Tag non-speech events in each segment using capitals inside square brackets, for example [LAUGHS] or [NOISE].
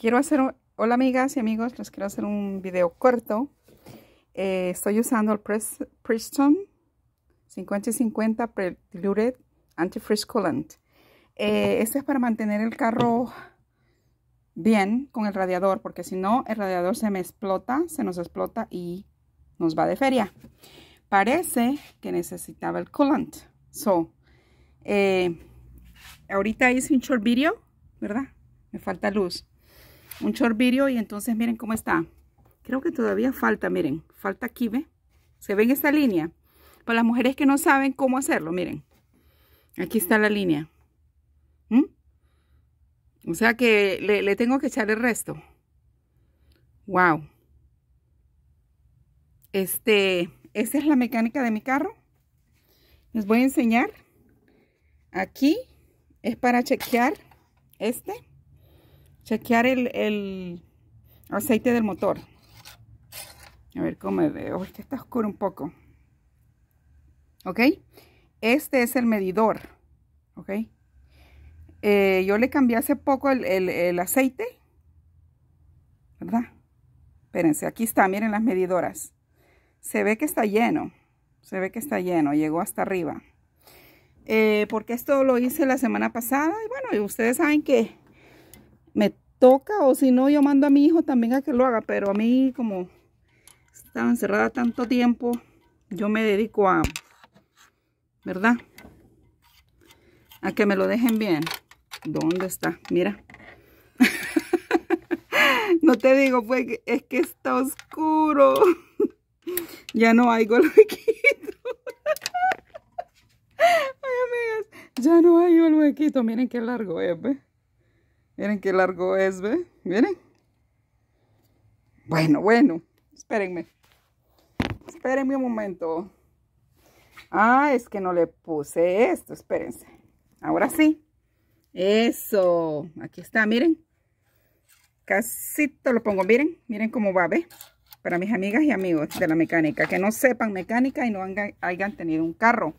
quiero hacer, hola amigas y amigos, les quiero hacer un video corto. Eh, estoy usando el Preston 50 y 50 Diluted Antifreeze Coolant. Eh, este es para mantener el carro bien con el radiador, porque si no, el radiador se me explota, se nos explota y nos va de feria. Parece que necesitaba el coolant. So, eh, ahorita hice un short video, ¿verdad? Me falta luz un short y entonces miren cómo está. Creo que todavía falta, miren, falta aquí, ¿ve? ¿Se ven esta línea? Para las mujeres que no saben cómo hacerlo, miren. Aquí está la línea. ¿Mm? O sea que le, tengo que echar el resto. Wow. Este, esta es la mecánica de mi carro. Les voy a enseñar. Aquí es para chequear este chequear el, aceite del motor. A ver cómo me veo. está oscuro un poco. ¿Ok? Este es el medidor. ¿Ok? Eh, yo le cambié hace poco el, el, aceite. ¿Verdad? Espérense, aquí está, miren las medidoras. Se ve que está lleno. Se ve que está lleno, llegó hasta arriba. Eh, porque esto lo hice la semana pasada. Y bueno, ustedes saben que me, toca o si no yo mando a mi hijo también a que lo haga, pero a mí como estaba encerrada tanto tiempo, yo me dedico a, ¿verdad? A que me lo dejen bien. ¿Dónde está? Mira. [LAUGHS] no te digo, pues es que está oscuro. [LAUGHS] ya no hay huequito. [LAUGHS] Ay, amigas, ya no hay un huequito. Miren qué largo es, Miren qué largo es, ¿ve? Miren. Bueno, bueno. Espérenme. Espérenme un momento. Ah, es que no le puse esto. Espérense. Ahora sí. Eso. Aquí está, miren. Casito lo pongo. Miren, miren cómo va, ¿ve? Para mis amigas y amigos de la mecánica. Que no sepan mecánica y no hayan tenido un carro.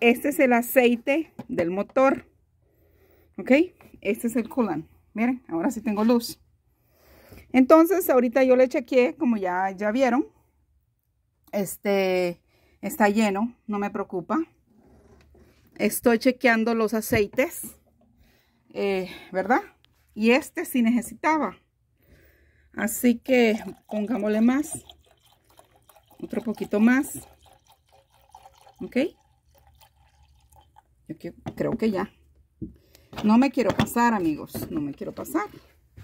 Este es el aceite del motor. ¿Ok? este es el coolant. Miren, ahora sí tengo luz. Entonces, ahorita yo le chequeé, como ya, ya vieron. Este está lleno, no me preocupa. Estoy chequeando los aceites, eh, ¿verdad? Y este sí necesitaba. Así que pongámosle más. Otro poquito más. ¿Ok? Yo creo que ya. No me quiero pasar, amigos. No me quiero pasar,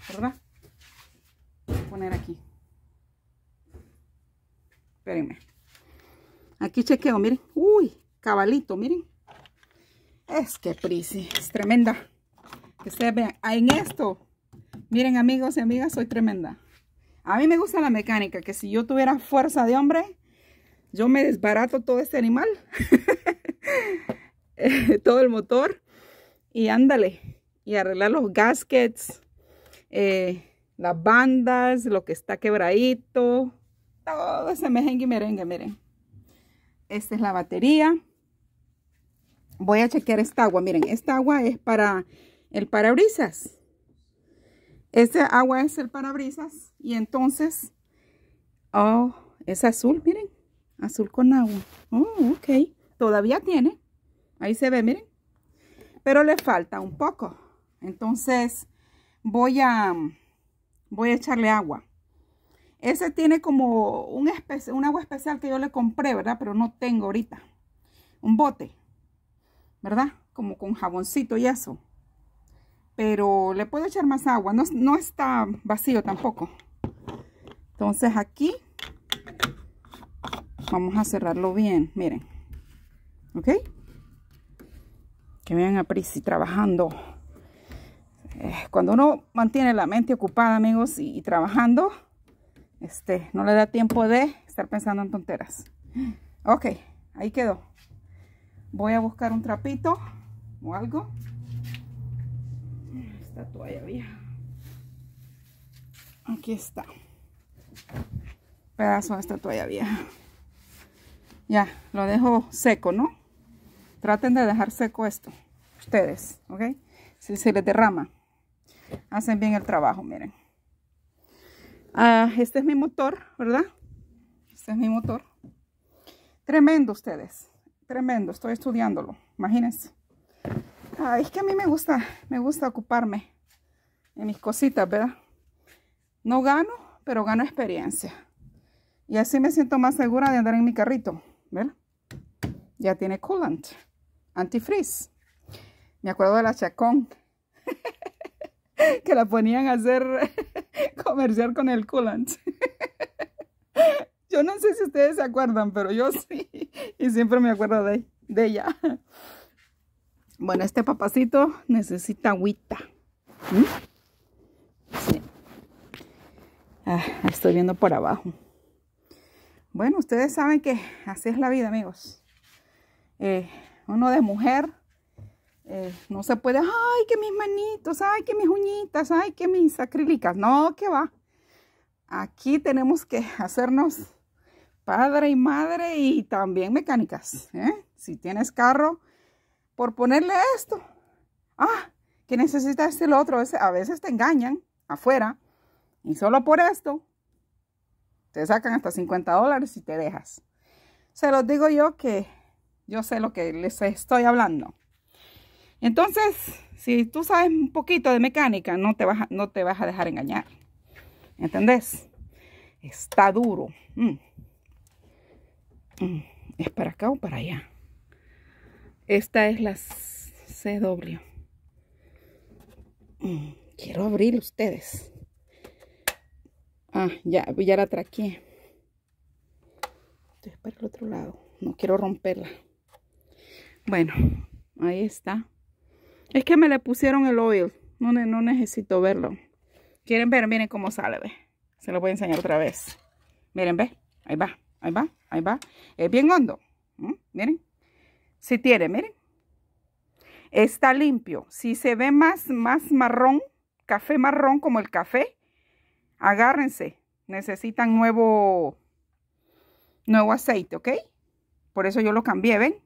¿verdad? Voy a poner aquí. Espérenme. Aquí chequeo, miren. Uy, cabalito, miren. Es que prisi, es tremenda. Que se vean. Ah, en esto, miren amigos y amigas, soy tremenda. A mí me gusta la mecánica, que si yo tuviera fuerza de hombre, yo me desbarato todo este animal. [LAUGHS] Eh, todo el motor y ándale, y arreglar los gaskets, eh, las bandas, lo que está quebradito, todo ese mejengue y merengue, miren. Esta es la batería. Voy a chequear esta agua, miren, esta agua es para el parabrisas. Este agua es el parabrisas y entonces, oh, es azul, miren, azul con agua. Oh, ok, todavía tiene, ahí se ve, miren pero le falta un poco. Entonces voy a, voy a echarle agua. Ese tiene como un, agua especial que yo le compré, ¿verdad? Pero no tengo ahorita. Un bote, ¿verdad? Como con jaboncito y eso. Pero le puedo echar más agua. No, no está vacío tampoco. Entonces aquí vamos a cerrarlo bien. Miren. ¿Ok? que ven a y trabajando. Eh, cuando uno mantiene la mente ocupada, amigos, y, trabajando, este, no le da tiempo de estar pensando en tonteras. Ok, ahí quedó. Voy a buscar un trapito o algo. Esta toalla vieja. Aquí está. Pedazo de esta toalla vieja. Ya, lo dejo seco, ¿no? Traten de dejar seco esto, ustedes, ¿ok? Si se les derrama, hacen bien el trabajo, miren. Ah, este es mi motor, ¿verdad? Este es mi motor. Tremendo ustedes, tremendo, estoy estudiándolo, imagínense. Ah, es que a mí me gusta, me gusta ocuparme en mis cositas, ¿verdad? No gano, pero gano experiencia. Y así me siento más segura de andar en mi carrito, ¿verdad? Ya tiene coolant antifreeze. Me acuerdo de la chacón, [LAUGHS] que la ponían a hacer [LAUGHS] comerciar con el coolant. [LAUGHS] yo no sé si ustedes se acuerdan, pero yo sí, y siempre me acuerdo de, ella. Bueno, este papacito necesita agüita. ¿Mm? Ah, estoy viendo por abajo. Bueno, ustedes saben que así es la vida, amigos. Eh, uno de mujer, eh, no se puede, ay, que mis manitos, ay, que mis uñitas, ay, que mis acrílicas. No, que va. Aquí tenemos que hacernos padre y madre y también mecánicas. ¿eh? Si tienes carro, por ponerle esto. Ah, que necesitas este otro. A veces te engañan afuera y solo por esto te sacan hasta 50 dólares y te dejas. Se los digo yo que yo sé lo que les estoy hablando. Entonces, si tú sabes un poquito de mecánica, no te vas a, no te vas a dejar engañar. ¿Entendés? Está duro. Mm. Mm. ¿Es para acá o para allá? Esta es la CW. Mm. Quiero abrir ustedes. Ah, ya, ya la traqué. Entonces para el otro lado. No quiero romperla. Bueno, ahí está. Es que me le pusieron el oil. No, no necesito verlo. ¿Quieren ver? Miren cómo sale, ve. Se lo voy a enseñar otra vez. Miren, ve. Ahí va, ahí va, ahí va. Es bien hondo. ¿Mm? Miren. Si tiene, miren. Está limpio. Si se ve más, más marrón, café marrón como el café, agárrense. Necesitan nuevo, nuevo aceite, ¿ok? Por eso yo lo cambié, ¿ven?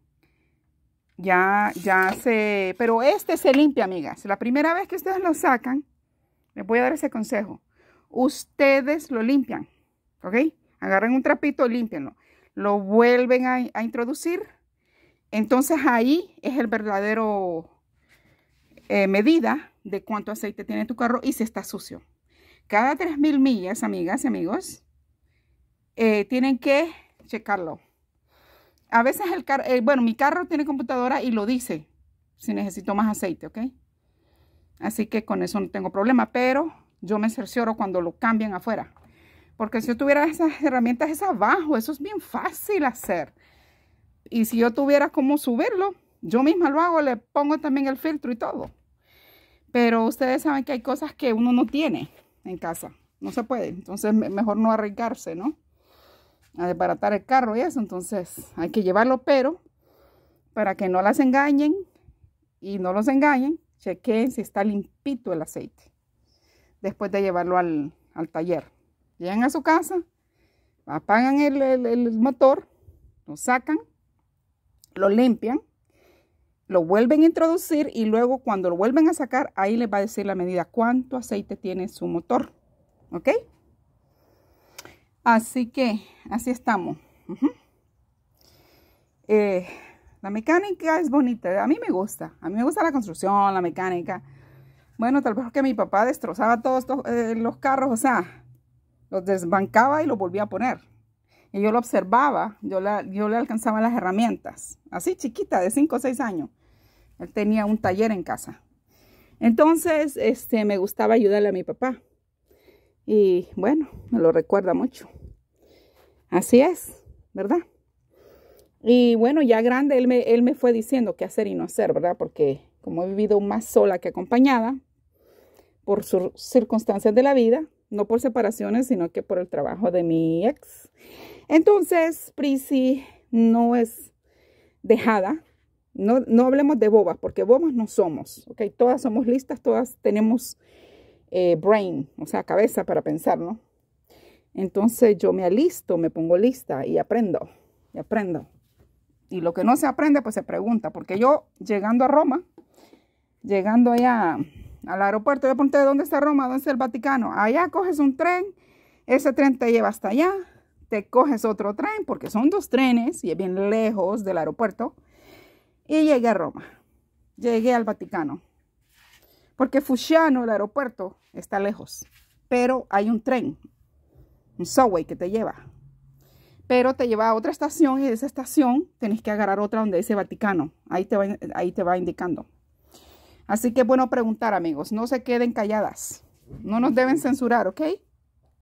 Ya, ya se... Pero este se limpia, amigas. La primera vez que ustedes lo sacan, les voy a dar ese consejo. Ustedes lo limpian, ¿ok? Agarran un trapito, limpianlo. Lo vuelven a, introducir. Entonces ahí es el verdadero eh, medida de cuánto aceite tiene tu carro y si está sucio. Cada 3.000 millas, amigas y amigos, eh, tienen que checarlo a veces el carro, eh, bueno, mi carro tiene computadora y lo dice si necesito más aceite, ¿ok? Así que con eso no tengo problema, pero yo me cercioro cuando lo cambian afuera. Porque si yo tuviera esas herramientas es abajo, eso es bien fácil hacer. Y si yo tuviera cómo subirlo, yo misma lo hago, le pongo también el filtro y todo. Pero ustedes saben que hay cosas que uno no tiene en casa, no se puede. Entonces mejor no arriesgarse, ¿no? a desbaratar el carro y eso, entonces hay que llevarlo, pero para que no las engañen y no los engañen, chequen si está limpito el aceite después de llevarlo al, taller. Llegan a su casa, apagan el, el motor, lo sacan, lo limpian, lo vuelven a introducir y luego cuando lo vuelven a sacar, ahí les va a decir la medida cuánto aceite tiene su motor. ¿Ok? Así que así estamos. Eh, la mecánica es bonita, a mí me gusta, a mí me gusta la construcción, la mecánica. Bueno, tal vez que mi papá destrozaba todos eh, los carros, o sea, los desbancaba y los volvía a poner. Y yo lo observaba, yo, le alcanzaba las herramientas, así chiquita, de 5 o 6 años. Él tenía un taller en casa. Entonces, este, me gustaba ayudarle a mi papá. Y bueno, me lo recuerda mucho. Así es, ¿verdad? Y bueno, ya grande, él me, él me fue diciendo qué hacer y no hacer, ¿verdad? Porque como he vivido más sola que acompañada, por sus circunstancias de la vida, no por separaciones, sino que por el trabajo de mi ex. Entonces, Prissy no es dejada. No, no hablemos de bobas, porque bobas no somos, ¿ok? Todas somos listas, todas tenemos eh, brain, o sea, cabeza para pensar, ¿no? Entonces yo me alisto, me pongo lista y aprendo, y aprendo. Y lo que no se aprende, pues se pregunta, porque yo llegando a Roma, llegando allá al aeropuerto, yo pregunté, ¿dónde está Roma? ¿Dónde está el Vaticano? Allá coges un tren, ese tren te lleva hasta allá, te coges otro tren, porque son dos trenes y es bien lejos del aeropuerto, y llegué a Roma, llegué al Vaticano. Porque Fushiano, el aeropuerto, está lejos. Pero hay un tren, un subway que te lleva. Pero te lleva a otra estación y de esa estación tenés que agarrar otra donde dice Vaticano. Ahí te va, ahí te va indicando. Así que es bueno preguntar, amigos. No se queden calladas. No nos deben censurar, ¿ok?